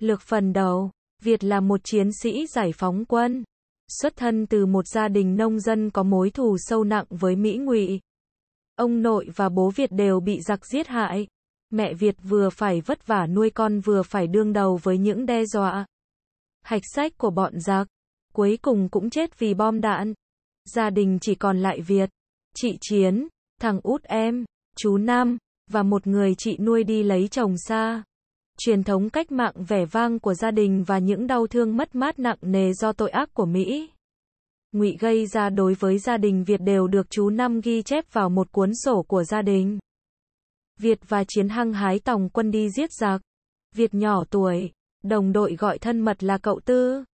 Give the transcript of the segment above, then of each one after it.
Lược phần đầu, Việt là một chiến sĩ giải phóng quân, xuất thân từ một gia đình nông dân có mối thù sâu nặng với Mỹ Ngụy. Ông nội và bố Việt đều bị giặc giết hại. Mẹ Việt vừa phải vất vả nuôi con vừa phải đương đầu với những đe dọa. Hạch sách của bọn giặc, cuối cùng cũng chết vì bom đạn. Gia đình chỉ còn lại Việt, chị Chiến, thằng út em, chú Nam, và một người chị nuôi đi lấy chồng xa truyền thống cách mạng vẻ vang của gia đình và những đau thương mất mát nặng nề do tội ác của Mỹ. Ngụy gây ra đối với gia đình Việt đều được chú Năm ghi chép vào một cuốn sổ của gia đình. Việt và chiến hăng hái tòng quân đi giết giặc. Việt nhỏ tuổi, đồng đội gọi thân mật là cậu Tư.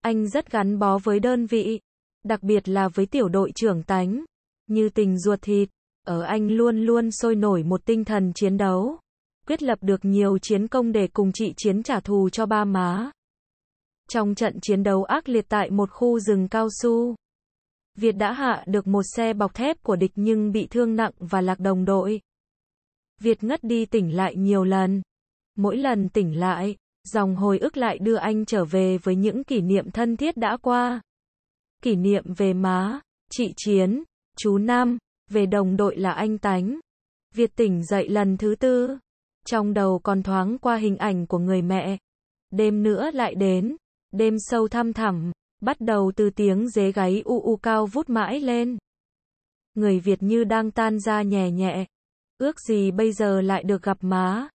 Anh rất gắn bó với đơn vị, đặc biệt là với tiểu đội trưởng tánh. Như tình ruột thịt, ở anh luôn luôn sôi nổi một tinh thần chiến đấu quyết lập được nhiều chiến công để cùng chị chiến trả thù cho ba má. Trong trận chiến đấu ác liệt tại một khu rừng cao su, Việt đã hạ được một xe bọc thép của địch nhưng bị thương nặng và lạc đồng đội. Việt ngất đi tỉnh lại nhiều lần. Mỗi lần tỉnh lại, dòng hồi ức lại đưa anh trở về với những kỷ niệm thân thiết đã qua. Kỷ niệm về má, chị Chiến, chú Nam, về đồng đội là anh Tánh. Việt tỉnh dậy lần thứ tư trong đầu còn thoáng qua hình ảnh của người mẹ. Đêm nữa lại đến, đêm sâu thăm thẳm, bắt đầu từ tiếng dế gáy u u cao vút mãi lên. Người Việt như đang tan ra nhẹ nhẹ, ước gì bây giờ lại được gặp má.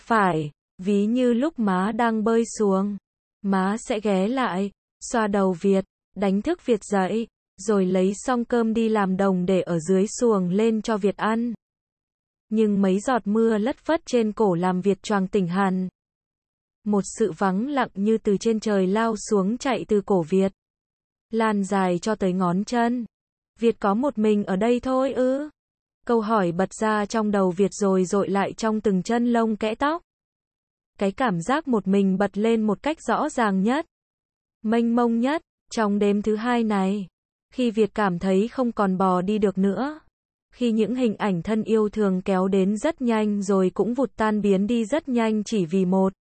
Phải, ví như lúc má đang bơi xuống, má sẽ ghé lại, xoa đầu Việt, đánh thức Việt dậy, rồi lấy xong cơm đi làm đồng để ở dưới xuồng lên cho Việt ăn nhưng mấy giọt mưa lất phất trên cổ làm Việt choàng tỉnh hàn. Một sự vắng lặng như từ trên trời lao xuống chạy từ cổ Việt. Lan dài cho tới ngón chân. Việt có một mình ở đây thôi ư. Câu hỏi bật ra trong đầu Việt rồi dội lại trong từng chân lông kẽ tóc. Cái cảm giác một mình bật lên một cách rõ ràng nhất. Mênh mông nhất, trong đêm thứ hai này. Khi Việt cảm thấy không còn bò đi được nữa khi những hình ảnh thân yêu thường kéo đến rất nhanh rồi cũng vụt tan biến đi rất nhanh chỉ vì một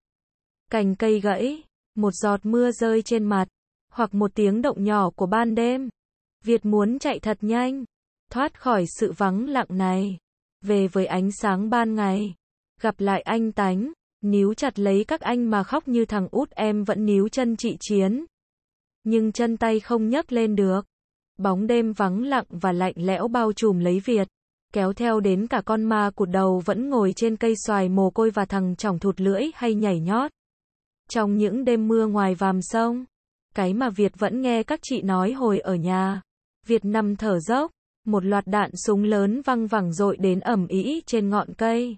cành cây gãy, một giọt mưa rơi trên mặt, hoặc một tiếng động nhỏ của ban đêm. Việt muốn chạy thật nhanh, thoát khỏi sự vắng lặng này, về với ánh sáng ban ngày, gặp lại anh tánh, níu chặt lấy các anh mà khóc như thằng út em vẫn níu chân chị chiến. Nhưng chân tay không nhấc lên được bóng đêm vắng lặng và lạnh lẽo bao trùm lấy Việt. Kéo theo đến cả con ma cụt đầu vẫn ngồi trên cây xoài mồ côi và thằng chỏng thụt lưỡi hay nhảy nhót. Trong những đêm mưa ngoài vàm sông, cái mà Việt vẫn nghe các chị nói hồi ở nhà. Việt nằm thở dốc, một loạt đạn súng lớn văng vẳng dội đến ẩm ý trên ngọn cây.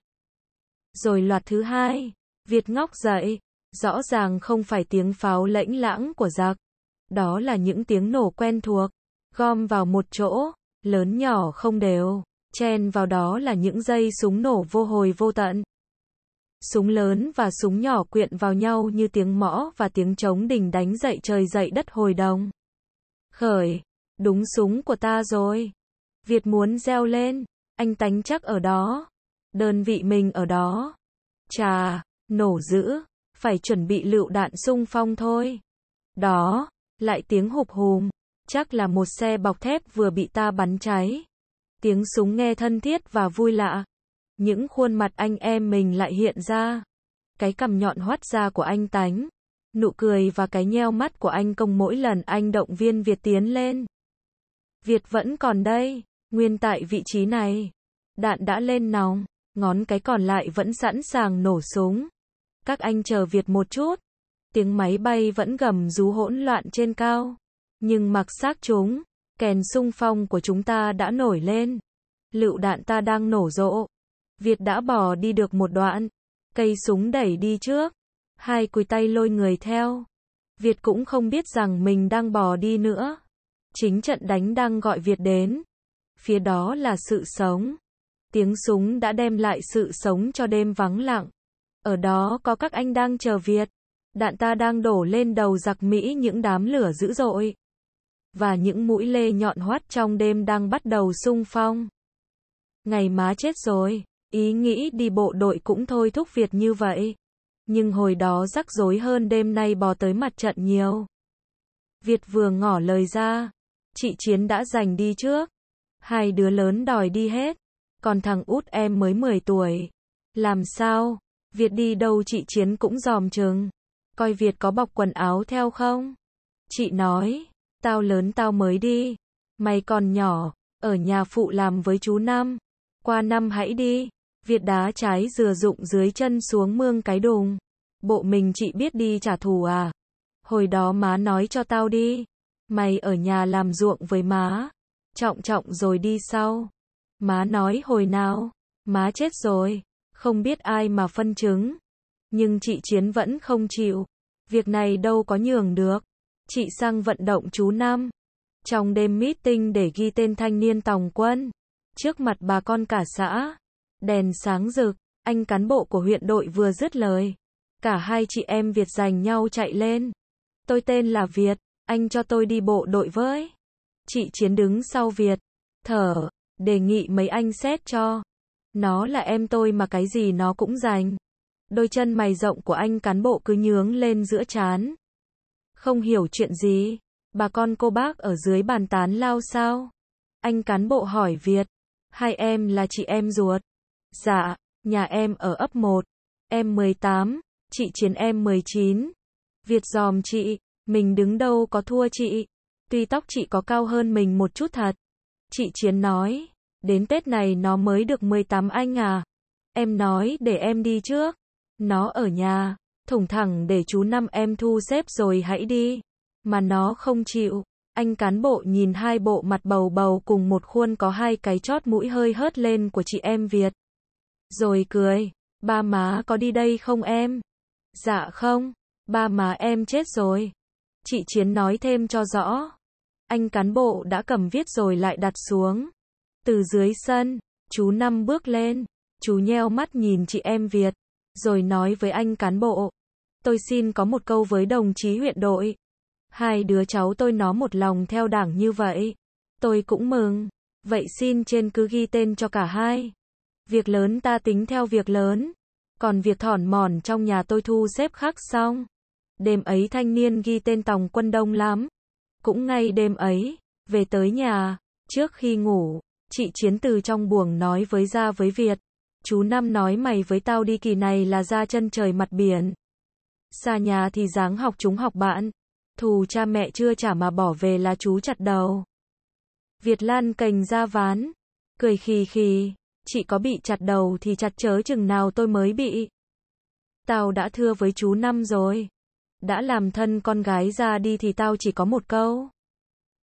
Rồi loạt thứ hai, Việt ngóc dậy, rõ ràng không phải tiếng pháo lãnh lãng của giặc. Đó là những tiếng nổ quen thuộc gom vào một chỗ, lớn nhỏ không đều, chen vào đó là những dây súng nổ vô hồi vô tận. Súng lớn và súng nhỏ quyện vào nhau như tiếng mõ và tiếng trống đình đánh dậy trời dậy đất hồi đồng. Khởi, đúng súng của ta rồi. Việt muốn reo lên, anh tánh chắc ở đó, đơn vị mình ở đó. Chà, nổ dữ, phải chuẩn bị lựu đạn sung phong thôi. Đó, lại tiếng hụp hùm chắc là một xe bọc thép vừa bị ta bắn cháy. Tiếng súng nghe thân thiết và vui lạ. Những khuôn mặt anh em mình lại hiện ra. Cái cằm nhọn hoắt ra của anh tánh. Nụ cười và cái nheo mắt của anh công mỗi lần anh động viên Việt tiến lên. Việt vẫn còn đây, nguyên tại vị trí này. Đạn đã lên nòng, ngón cái còn lại vẫn sẵn sàng nổ súng. Các anh chờ Việt một chút. Tiếng máy bay vẫn gầm rú hỗn loạn trên cao. Nhưng mặc xác chúng, kèn sung phong của chúng ta đã nổi lên. Lựu đạn ta đang nổ rộ. Việt đã bỏ đi được một đoạn. Cây súng đẩy đi trước. Hai cùi tay lôi người theo. Việt cũng không biết rằng mình đang bỏ đi nữa. Chính trận đánh đang gọi Việt đến. Phía đó là sự sống. Tiếng súng đã đem lại sự sống cho đêm vắng lặng. Ở đó có các anh đang chờ Việt. Đạn ta đang đổ lên đầu giặc Mỹ những đám lửa dữ dội và những mũi lê nhọn hoắt trong đêm đang bắt đầu sung phong. Ngày má chết rồi, ý nghĩ đi bộ đội cũng thôi thúc Việt như vậy. Nhưng hồi đó rắc rối hơn đêm nay bò tới mặt trận nhiều. Việt vừa ngỏ lời ra, chị Chiến đã giành đi trước. Hai đứa lớn đòi đi hết, còn thằng út em mới 10 tuổi. Làm sao? Việt đi đâu chị Chiến cũng dòm chừng. Coi Việt có bọc quần áo theo không? Chị nói tao lớn tao mới đi. Mày còn nhỏ, ở nhà phụ làm với chú Nam. Qua năm hãy đi. Việt đá trái dừa rụng dưới chân xuống mương cái đùng. Bộ mình chị biết đi trả thù à? Hồi đó má nói cho tao đi. Mày ở nhà làm ruộng với má. Trọng trọng rồi đi sau. Má nói hồi nào? Má chết rồi. Không biết ai mà phân chứng. Nhưng chị Chiến vẫn không chịu. Việc này đâu có nhường được chị sang vận động chú Nam. Trong đêm meeting để ghi tên thanh niên tòng quân, trước mặt bà con cả xã, đèn sáng rực, anh cán bộ của huyện đội vừa dứt lời. Cả hai chị em Việt giành nhau chạy lên. Tôi tên là Việt, anh cho tôi đi bộ đội với. Chị Chiến đứng sau Việt, thở, đề nghị mấy anh xét cho. Nó là em tôi mà cái gì nó cũng dành. Đôi chân mày rộng của anh cán bộ cứ nhướng lên giữa chán. Không hiểu chuyện gì, bà con cô bác ở dưới bàn tán lao sao? Anh cán bộ hỏi Việt, hai em là chị em ruột. Dạ, nhà em ở ấp 1, em 18, chị Chiến em 19. Việt dòm chị, mình đứng đâu có thua chị. Tuy tóc chị có cao hơn mình một chút thật. Chị Chiến nói, đến Tết này nó mới được 18 anh à. Em nói để em đi trước. Nó ở nhà thủng thẳng để chú năm em thu xếp rồi hãy đi. Mà nó không chịu. Anh cán bộ nhìn hai bộ mặt bầu bầu cùng một khuôn có hai cái chót mũi hơi hớt lên của chị em Việt. Rồi cười. Ba má có đi đây không em? Dạ không. Ba má em chết rồi. Chị Chiến nói thêm cho rõ. Anh cán bộ đã cầm viết rồi lại đặt xuống. Từ dưới sân, chú Năm bước lên. Chú nheo mắt nhìn chị em Việt rồi nói với anh cán bộ. Tôi xin có một câu với đồng chí huyện đội. Hai đứa cháu tôi nó một lòng theo đảng như vậy. Tôi cũng mừng. Vậy xin trên cứ ghi tên cho cả hai. Việc lớn ta tính theo việc lớn. Còn việc thỏn mòn trong nhà tôi thu xếp khác xong. Đêm ấy thanh niên ghi tên tòng quân đông lắm. Cũng ngay đêm ấy, về tới nhà, trước khi ngủ, chị Chiến từ trong buồng nói với ra với Việt. Chú Năm nói mày với tao đi kỳ này là ra chân trời mặt biển. Xa nhà thì dáng học chúng học bạn. Thù cha mẹ chưa trả mà bỏ về là chú chặt đầu. Việt Lan cành ra ván. Cười khì khì. Chị có bị chặt đầu thì chặt chớ chừng nào tôi mới bị. Tao đã thưa với chú Năm rồi. Đã làm thân con gái ra đi thì tao chỉ có một câu.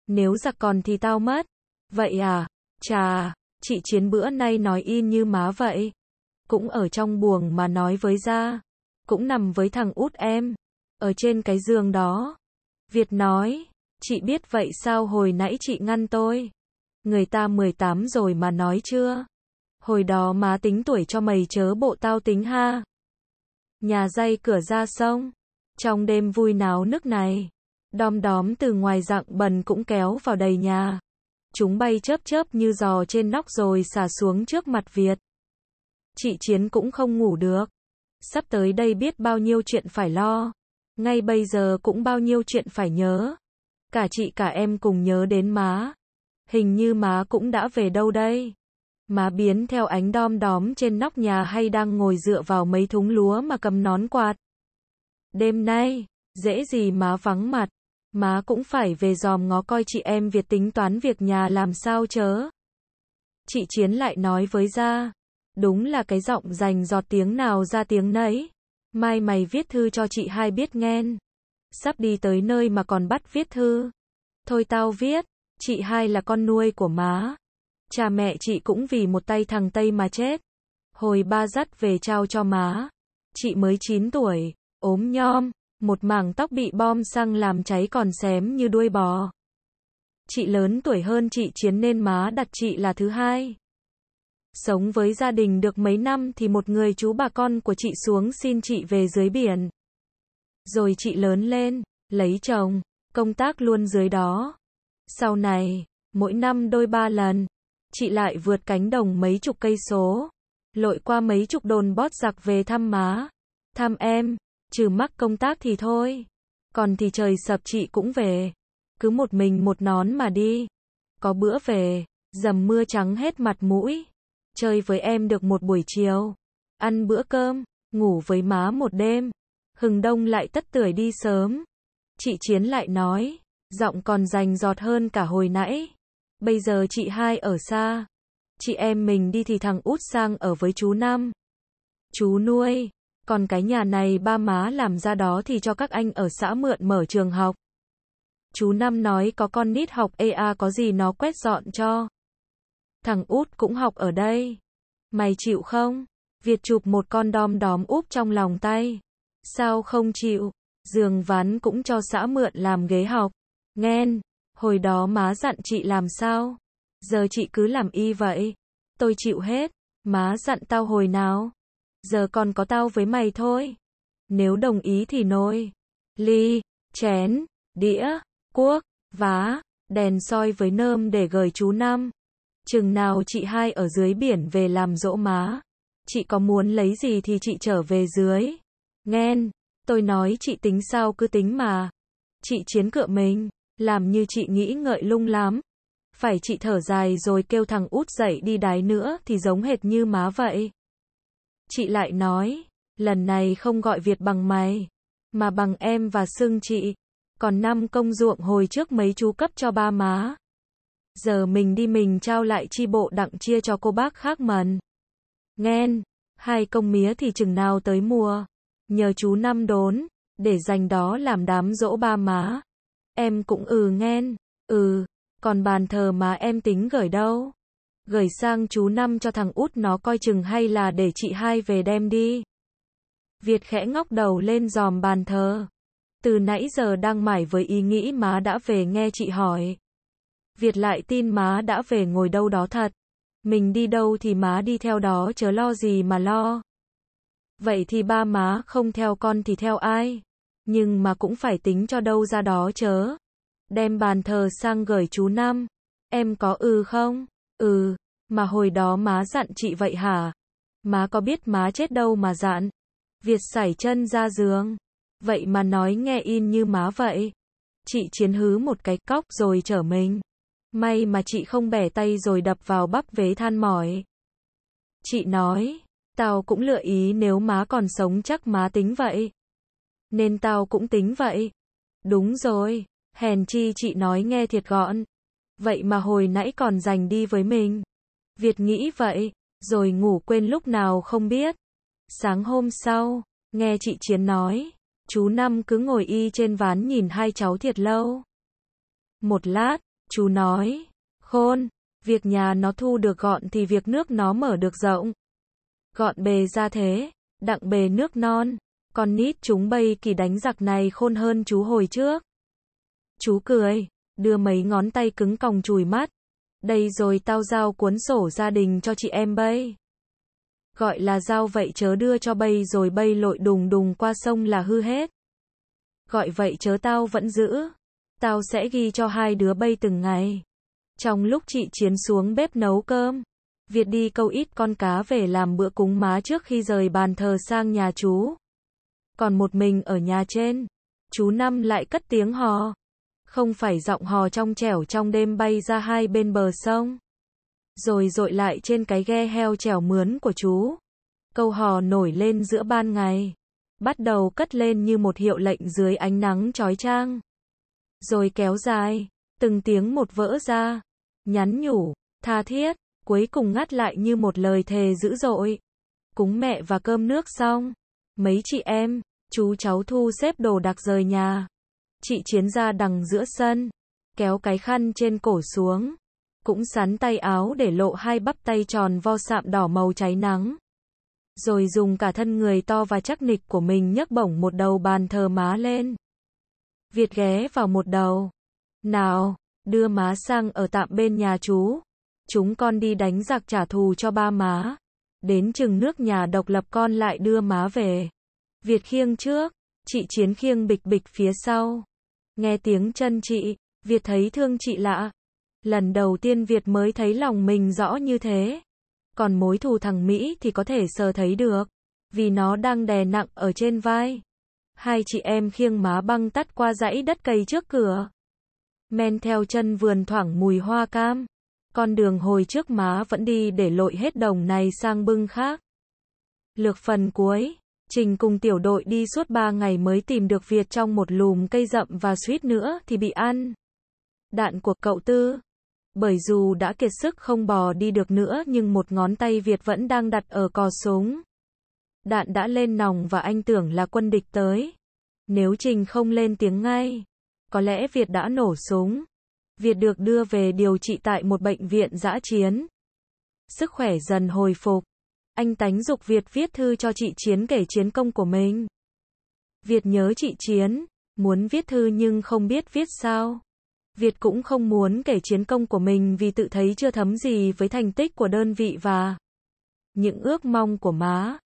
Nếu giặc còn thì tao mất. Vậy à? Chà chị Chiến bữa nay nói in như má vậy. Cũng ở trong buồng mà nói với ra. Cũng nằm với thằng út em. Ở trên cái giường đó. Việt nói, chị biết vậy sao hồi nãy chị ngăn tôi. Người ta 18 rồi mà nói chưa? Hồi đó má tính tuổi cho mày chớ bộ tao tính ha. Nhà dây cửa ra sông. Trong đêm vui náo nước này. Đom đóm từ ngoài dạng bần cũng kéo vào đầy nhà. Chúng bay chớp chớp như giò trên nóc rồi xả xuống trước mặt Việt. Chị Chiến cũng không ngủ được. Sắp tới đây biết bao nhiêu chuyện phải lo. Ngay bây giờ cũng bao nhiêu chuyện phải nhớ. Cả chị cả em cùng nhớ đến má. Hình như má cũng đã về đâu đây. Má biến theo ánh đom đóm trên nóc nhà hay đang ngồi dựa vào mấy thúng lúa mà cầm nón quạt. Đêm nay, dễ gì má vắng mặt. Má cũng phải về dòm ngó coi chị em Việt tính toán việc nhà làm sao chớ. Chị Chiến lại nói với ra. Đúng là cái giọng dành giọt tiếng nào ra tiếng nấy. Mai mày viết thư cho chị hai biết nghen. Sắp đi tới nơi mà còn bắt viết thư. Thôi tao viết, chị hai là con nuôi của má. Cha mẹ chị cũng vì một tay thằng Tây mà chết. Hồi ba dắt về trao cho má. Chị mới 9 tuổi, ốm nhom, một mảng tóc bị bom xăng làm cháy còn xém như đuôi bò. Chị lớn tuổi hơn chị Chiến nên má đặt chị là thứ hai. Sống với gia đình được mấy năm thì một người chú bà con của chị xuống xin chị về dưới biển. Rồi chị lớn lên, lấy chồng, công tác luôn dưới đó. Sau này, mỗi năm đôi ba lần, chị lại vượt cánh đồng mấy chục cây số, lội qua mấy chục đồn bót giặc về thăm má, thăm em, trừ mắc công tác thì thôi. Còn thì trời sập chị cũng về. Cứ một mình một nón mà đi. Có bữa về, dầm mưa trắng hết mặt mũi. Chơi với em được một buổi chiều. Ăn bữa cơm, ngủ với má một đêm. Hừng đông lại tất tưởi đi sớm. Chị Chiến lại nói, giọng còn rành giọt hơn cả hồi nãy. Bây giờ chị hai ở xa. Chị em mình đi thì thằng út sang ở với chú Năm. Chú nuôi, còn cái nhà này ba má làm ra đó thì cho các anh ở xã mượn mở trường học. Chú Năm nói có con nít học EA có gì nó quét dọn cho. Thằng út cũng học ở đây. Mày chịu không? Việt chụp một con đom đóm úp trong lòng tay. Sao không chịu? Giường ván cũng cho xã mượn làm ghế học. Nghen, hồi đó má dặn chị làm sao? Giờ chị cứ làm y vậy. Tôi chịu hết. Má dặn tao hồi nào? giờ còn có tao với mày thôi. Nếu đồng ý thì nồi, ly, chén, đĩa, cuốc, vá, đèn soi với nơm để gửi chú Năm. Chừng nào chị hai ở dưới biển về làm dỗ má. Chị có muốn lấy gì thì chị trở về dưới. Nghen, tôi nói chị tính sao cứ tính mà. Chị chiến cựa mình, làm như chị nghĩ ngợi lung lắm. Phải chị thở dài rồi kêu thằng út dậy đi đái nữa thì giống hệt như má vậy. Chị lại nói, lần này không gọi Việt bằng mày, mà bằng em và xưng chị. Còn năm công ruộng hồi trước mấy chú cấp cho ba má. Giờ mình đi mình trao lại chi bộ đặng chia cho cô bác khác mần. Nghen, hai công mía thì chừng nào tới mùa. Nhờ chú năm đốn, để dành đó làm đám dỗ ba má. Em cũng ừ nghen, ừ, còn bàn thờ mà em tính gửi đâu? gửi sang chú năm cho thằng út nó coi chừng hay là để chị hai về đem đi. Việt khẽ ngóc đầu lên dòm bàn thờ. Từ nãy giờ đang mải với ý nghĩ má đã về nghe chị hỏi. Việt lại tin má đã về ngồi đâu đó thật. Mình đi đâu thì má đi theo đó chớ lo gì mà lo. Vậy thì ba má không theo con thì theo ai? Nhưng mà cũng phải tính cho đâu ra đó chớ. Đem bàn thờ sang gửi chú Năm. Em có ư ừ không? Ừ, mà hồi đó má dặn chị vậy hả? Má có biết má chết đâu mà dặn. Việt sải chân ra giường. Vậy mà nói nghe in như má vậy. Chị chiến hứ một cái cóc rồi trở mình. May mà chị không bẻ tay rồi đập vào bắp vế than mỏi. Chị nói, tao cũng lựa ý nếu má còn sống chắc má tính vậy. Nên tao cũng tính vậy. Đúng rồi, hèn chi chị nói nghe thiệt gọn vậy mà hồi nãy còn giành đi với mình. Việt nghĩ vậy, rồi ngủ quên lúc nào không biết. Sáng hôm sau, nghe chị Chiến nói, chú Năm cứ ngồi y trên ván nhìn hai cháu thiệt lâu. Một lát, chú nói, khôn, việc nhà nó thu được gọn thì việc nước nó mở được rộng. Gọn bề ra thế, đặng bề nước non, con nít chúng bay kỳ đánh giặc này khôn hơn chú hồi trước. Chú cười, đưa mấy ngón tay cứng còng chùi mắt. Đây rồi tao giao cuốn sổ gia đình cho chị em bây. Gọi là giao vậy chớ đưa cho bây rồi bây lội đùng đùng qua sông là hư hết. Gọi vậy chớ tao vẫn giữ. Tao sẽ ghi cho hai đứa bây từng ngày. Trong lúc chị chiến xuống bếp nấu cơm, Việt đi câu ít con cá về làm bữa cúng má trước khi rời bàn thờ sang nhà chú. Còn một mình ở nhà trên, chú Năm lại cất tiếng hò không phải giọng hò trong trẻo trong đêm bay ra hai bên bờ sông. Rồi dội lại trên cái ghe heo trèo mướn của chú. Câu hò nổi lên giữa ban ngày, bắt đầu cất lên như một hiệu lệnh dưới ánh nắng trói trang, Rồi kéo dài, từng tiếng một vỡ ra, nhắn nhủ, tha thiết, cuối cùng ngắt lại như một lời thề dữ dội. Cúng mẹ và cơm nước xong, mấy chị em, chú cháu thu xếp đồ đặc rời nhà. Chị chiến ra đằng giữa sân, kéo cái khăn trên cổ xuống, cũng sắn tay áo để lộ hai bắp tay tròn vo sạm đỏ màu cháy nắng. Rồi dùng cả thân người to và chắc nịch của mình nhấc bổng một đầu bàn thờ má lên. Việt ghé vào một đầu. Nào, đưa má sang ở tạm bên nhà chú. Chúng con đi đánh giặc trả thù cho ba má. Đến chừng nước nhà độc lập con lại đưa má về. Việt khiêng trước, chị chiến khiêng bịch bịch phía sau. Nghe tiếng chân chị, Việt thấy thương chị lạ. Lần đầu tiên Việt mới thấy lòng mình rõ như thế. Còn mối thù thằng Mỹ thì có thể sờ thấy được. Vì nó đang đè nặng ở trên vai. Hai chị em khiêng má băng tắt qua dãy đất cây trước cửa. Men theo chân vườn thoảng mùi hoa cam. Con đường hồi trước má vẫn đi để lội hết đồng này sang bưng khác. Lược phần cuối Trình cùng tiểu đội đi suốt 3 ngày mới tìm được Việt trong một lùm cây rậm và suýt nữa thì bị ăn. Đạn của cậu Tư. Bởi dù đã kiệt sức không bò đi được nữa nhưng một ngón tay Việt vẫn đang đặt ở cò súng. Đạn đã lên nòng và anh tưởng là quân địch tới. Nếu Trình không lên tiếng ngay, có lẽ Việt đã nổ súng. Việt được đưa về điều trị tại một bệnh viện dã chiến. Sức khỏe dần hồi phục. Anh Tánh Dục Việt viết thư cho chị Chiến kể chiến công của mình. Việt nhớ chị Chiến, muốn viết thư nhưng không biết viết sao. Việt cũng không muốn kể chiến công của mình vì tự thấy chưa thấm gì với thành tích của đơn vị và những ước mong của má.